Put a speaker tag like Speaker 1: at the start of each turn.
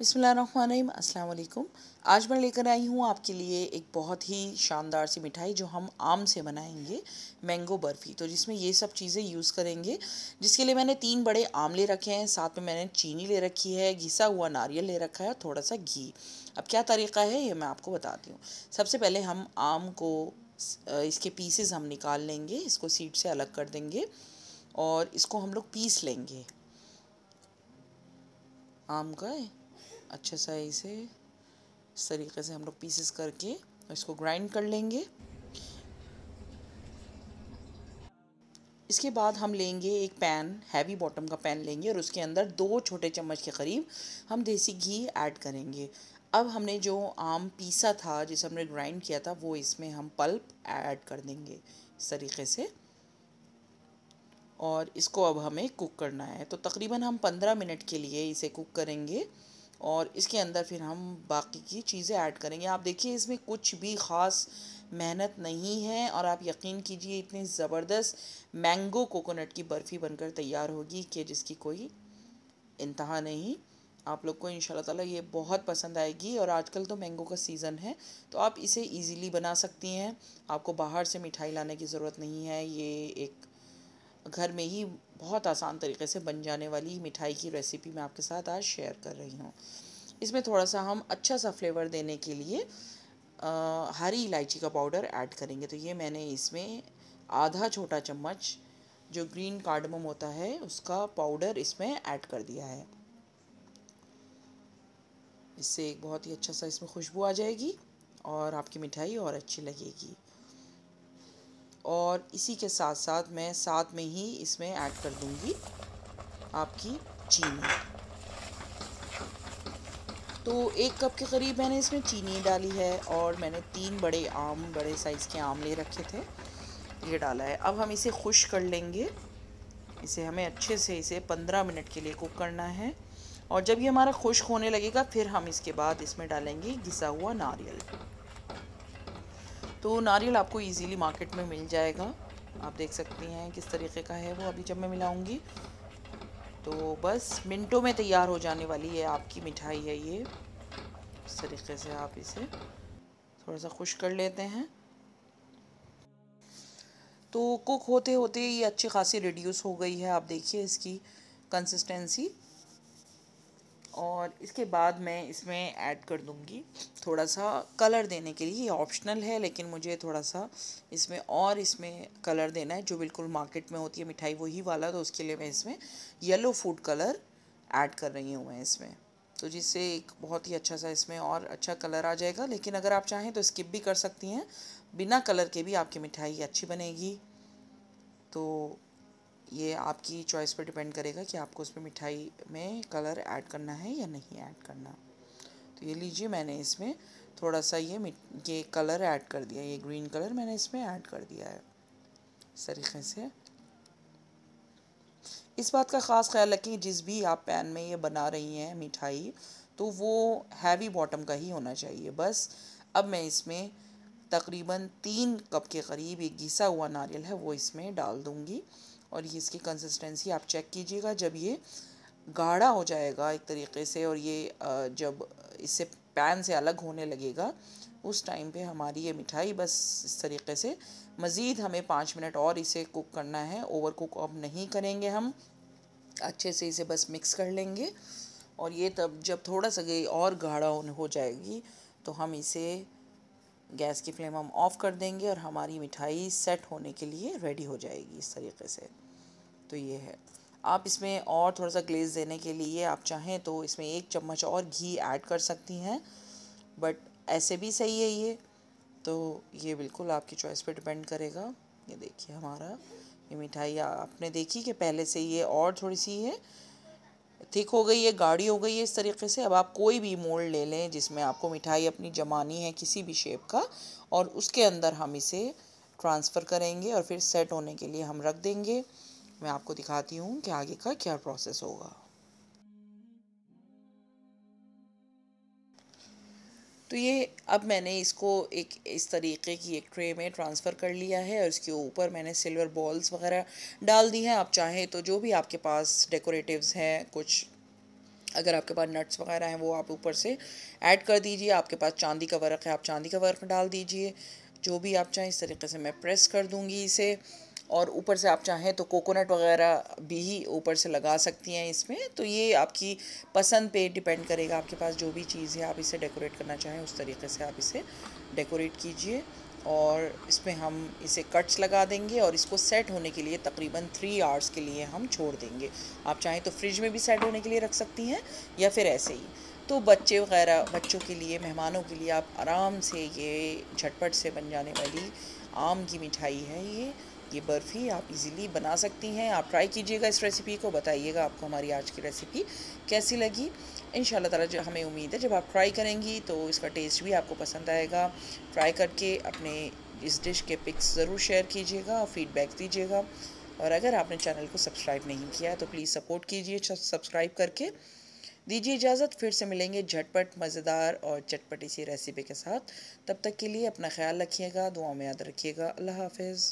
Speaker 1: बिसमीम अल्लाम आज मैं लेकर आई हूँ आपके लिए एक बहुत ही शानदार सी मिठाई जो हम आम से बनाएंगे मैंगो बर्फ़ी तो जिसमें ये सब चीज़ें यूज़ करेंगे जिसके लिए मैंने तीन बड़े आम ले रखे हैं साथ में मैंने चीनी ले रखी है घिसा हुआ नारियल ले रखा है और थोड़ा सा घी अब क्या तरीका है ये मैं आपको बताती हूँ सबसे पहले हम आम को इसके पीसेज हम निकाल लेंगे इसको सीड से अलग कर देंगे और इसको हम लोग पीस लेंगे आम का है अच्छे सा इसे इस तरीके से हम लोग पीसेस करके इसको ग्राइंड कर लेंगे इसके बाद हम लेंगे एक पैन हैवी बॉटम का पैन लेंगे और उसके अंदर दो छोटे चम्मच के करीब हम देसी घी ऐड करेंगे अब हमने जो आम पीसा था जिसे हमने ग्राइंड किया था वो इसमें हम पल्प ऐड कर देंगे इस तरीके से और इसको अब हमें कुक करना है तो तकरीबन हम पंद्रह मिनट के लिए इसे कुक करेंगे और इसके अंदर फिर हम बाकी की चीज़ें ऐड करेंगे आप देखिए इसमें कुछ भी ख़ास मेहनत नहीं है और आप यकीन कीजिए इतनी ज़बरदस्त मैंगो कोकोनट की बर्फ़ी बनकर तैयार होगी कि जिसकी कोई इंतहा नहीं आप लोग को इन ताला ये बहुत पसंद आएगी और आजकल तो मैंगो का सीज़न है तो आप इसे इजीली बना सकती हैं आपको बाहर से मिठाई लाने की ज़रूरत नहीं है ये एक घर में ही बहुत आसान तरीके से बन जाने वाली मिठाई की रेसिपी मैं आपके साथ आज शेयर कर रही हूँ इसमें थोड़ा सा हम अच्छा सा फ्लेवर देने के लिए आ, हरी इलायची का पाउडर ऐड करेंगे तो ये मैंने इसमें आधा छोटा चम्मच जो ग्रीन कार्डमम होता है उसका पाउडर इसमें ऐड कर दिया है इससे एक बहुत ही अच्छा सा इसमें खुशबू आ जाएगी और आपकी मिठाई और अच्छी लगेगी और इसी के साथ साथ मैं साथ में ही इसमें ऐड कर दूँगी आपकी चीनी तो एक कप के करीब मैंने इसमें चीनी डाली है और मैंने तीन बड़े आम बड़े साइज़ के आम ले रखे थे ये डाला है अब हम इसे खुश कर लेंगे इसे हमें अच्छे से इसे पंद्रह मिनट के लिए कुक करना है और जब ये हमारा खुश्क होने लगेगा फिर हम इसके बाद इसमें डालेंगे घिसा हुआ नारियल तो नारियल आपको इजीली मार्केट में मिल जाएगा आप देख सकती हैं किस तरीके का है वो अभी जब मैं मिलाऊंगी तो बस मिनटों में तैयार हो जाने वाली है आपकी मिठाई है ये इस तरीके से आप इसे थोड़ा सा खुश कर लेते हैं तो कुक होते होते ये अच्छी खासी रिड्यूस हो गई है आप देखिए इसकी कंसिस्टेंसी और इसके बाद मैं इसमें ऐड कर दूंगी थोड़ा सा कलर देने के लिए ये ऑप्शनल है लेकिन मुझे थोड़ा सा इसमें और इसमें कलर देना है जो बिल्कुल मार्केट में होती है मिठाई वही वाला तो उसके लिए मैं इसमें येलो फूड कलर ऐड कर रही हूँ मैं इसमें तो जिससे एक बहुत ही अच्छा सा इसमें और अच्छा कलर आ जाएगा लेकिन अगर आप चाहें तो स्किप भी कर सकती हैं बिना कलर के भी आपकी मिठाई अच्छी बनेगी तो ये आपकी चॉइस पर डिपेंड करेगा कि आपको उसमें मिठाई में कलर ऐड करना है या नहीं ऐड करना तो ये लीजिए मैंने इसमें थोड़ा सा ये ये कलर ऐड कर दिया ये ग्रीन कलर मैंने इसमें ऐड कर दिया है इस तरीके से इस बात का ख़ास ख्याल रखें जिस भी आप पैन में ये बना रही हैं मिठाई तो वो हैवी बॉटम का ही होना चाहिए बस अब मैं इसमें तकरीबन तीन कप के करीब एक घिसा हुआ नारियल है वो इसमें डाल दूँगी और ये इसकी कंसिस्टेंसी आप चेक कीजिएगा जब ये गाढ़ा हो जाएगा एक तरीके से और ये जब इससे पैन से अलग होने लगेगा उस टाइम पे हमारी ये मिठाई बस इस तरीके से मज़ीद हमें पाँच मिनट और इसे कुक करना है ओवर कुक अब नहीं करेंगे हम अच्छे से इसे बस मिक्स कर लेंगे और ये तब जब थोड़ा सा गई और गाढ़ा हो जाएगी तो हम इसे गैस की फ्लेम हम ऑफ़ कर देंगे और हमारी मिठाई सेट होने के लिए रेडी हो जाएगी इस तरीके से तो ये है आप इसमें और थोड़ा सा ग्लेज देने के लिए आप चाहें तो इसमें एक चम्मच और घी ऐड कर सकती हैं बट ऐसे भी सही है ये तो ये बिल्कुल आपकी चॉइस पे डिपेंड करेगा ये देखिए हमारा ये मिठाई आपने देखी कि पहले से ये और थोड़ी सी है थिक हो गई है गाढ़ी हो गई है इस तरीके से अब आप कोई भी मोल्ड ले लें जिसमें आपको मिठाई अपनी जमानी है किसी भी शेप का और उसके अंदर हम इसे ट्रांसफ़र करेंगे और फिर सेट होने के लिए हम रख देंगे मैं आपको दिखाती हूँ कि आगे का क्या प्रोसेस होगा तो ये अब मैंने इसको एक इस तरीके की एक ट्रे में ट्रांसफ़र कर लिया है और इसके ऊपर मैंने सिल्वर बॉल्स वगैरह डाल दी हैं आप चाहें तो जो भी आपके पास डेकोरेटिव्स हैं कुछ अगर आपके पास नट्स वगैरह हैं वो आप ऊपर से ऐड कर दीजिए आपके पास चांदी का वर्क है आप चांदी का वर्क डाल दीजिए जो भी आप चाहें इस तरीके से मैं प्रेस कर दूँगी इसे और ऊपर से आप चाहें तो कोकोनट वगैरह भी ही ऊपर से लगा सकती हैं इसमें तो ये आपकी पसंद पे डिपेंड करेगा आपके पास जो भी चीज़ है आप इसे डेकोरेट करना चाहें उस तरीके से आप इसे डेकोरेट कीजिए और इसमें हम इसे कट्स लगा देंगे और इसको सेट होने के लिए तकरीबन थ्री आवर्स के लिए हम छोड़ देंगे आप चाहें तो फ्रिज में भी सेट होने के लिए रख सकती हैं या फिर ऐसे ही तो बच्चे वगैरह बच्चों के लिए मेहमानों के लिए आप आराम से ये झटपट से बन जाने वाली आम की मिठाई है ये ये बर्फ़ी आप इजीली बना सकती हैं आप ट्राई कीजिएगा इस रेसिपी को बताइएगा आपको हमारी आज की रेसिपी कैसी लगी इन ताला हमें उम्मीद है जब आप ट्राई करेंगी तो इसका टेस्ट भी आपको पसंद आएगा ट्राई करके अपने इस डिश के पिक्स ज़रूर शेयर कीजिएगा फीडबैक दीजिएगा और अगर आपने चैनल को सब्सक्राइब नहीं किया तो प्लीज़ सपोर्ट कीजिए सब्सक्राइब करके दीजिए इजाज़त फिर से मिलेंगे झटपट मज़ेदार और चटपटी सी रेसिपी के साथ तब तक के लिए अपना ख्याल रखिएगा दुआ में याद रखिएगा अल्लाह हाफिज़